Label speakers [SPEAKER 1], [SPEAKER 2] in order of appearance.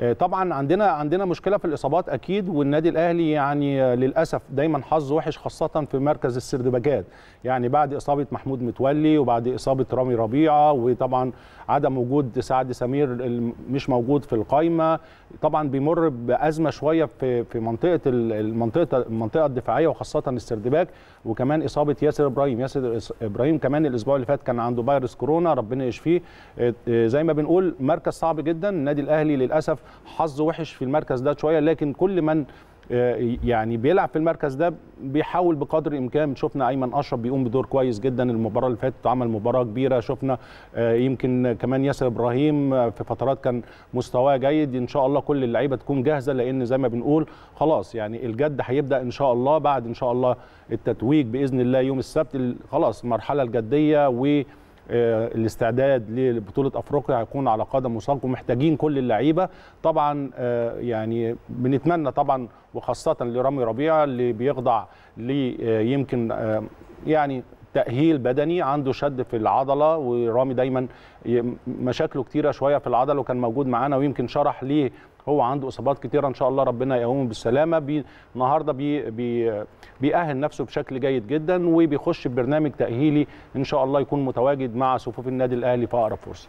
[SPEAKER 1] آه، طبعا عندنا عندنا مشكله في الاصابات اكيد والنادي الاهلي يعني آه، للاسف دايما حظه وحش خاصه في مركز السردباجات يعني بعد اصابه محمود متولي وبعد اصابه رامي ربيعه وطبعا عدم وجود سعد سمير مش موجود في القائمه طبعا بيمر بازمه شويه في في منطقه المنطقه المنطقه الدفاعيه وخاصه السردباك وكمان اصابه ياسر ابراهيم ياسر ابراهيم كمان الاسبوع اللي فات كان عنده فيروس كورونا ربنا يشفيه آه، زي ما بنقول مركز صعب جدا النادي الاهلي للاسف حظ وحش في المركز ده شويه لكن كل من آه، يعني بيلعب في المركز ده بيحاول بقدر الامكان شفنا ايمن اشرف بيقوم بدور كويس جدا المباراه اللي فاتت عمل مباراه كبيره شفنا آه، يمكن كمان ياسر ابراهيم آه، في فترات كان مستواه جيد ان شاء الله كل اللعيبه تكون جاهزه لان زي ما بنقول خلاص يعني الجد هيبدا ان شاء الله بعد ان شاء الله التتويج باذن الله يوم السبت خلاص المرحله الجديه و آه، الاستعداد لبطوله افريقيا هيكون على قدم وساق ومحتاجين كل اللعيبه طبعا آه، يعني بنتمنى طبعا وخاصه لرامي ربيعه اللي بيخضع ليمكن آه، يعني تاهيل بدني عنده شد في العضله ورامي دايما مشاكله كتيره شويه في العضله وكان موجود معانا ويمكن شرح ليه هو عنده اصابات كتيره ان شاء الله ربنا يقومه بالسلامه النهارده بي بي بيأهل نفسه بشكل جيد جدا وبيخش ببرنامج تاهيلي ان شاء الله يكون متواجد مع صفوف النادي الاهلي في اقرب فرصه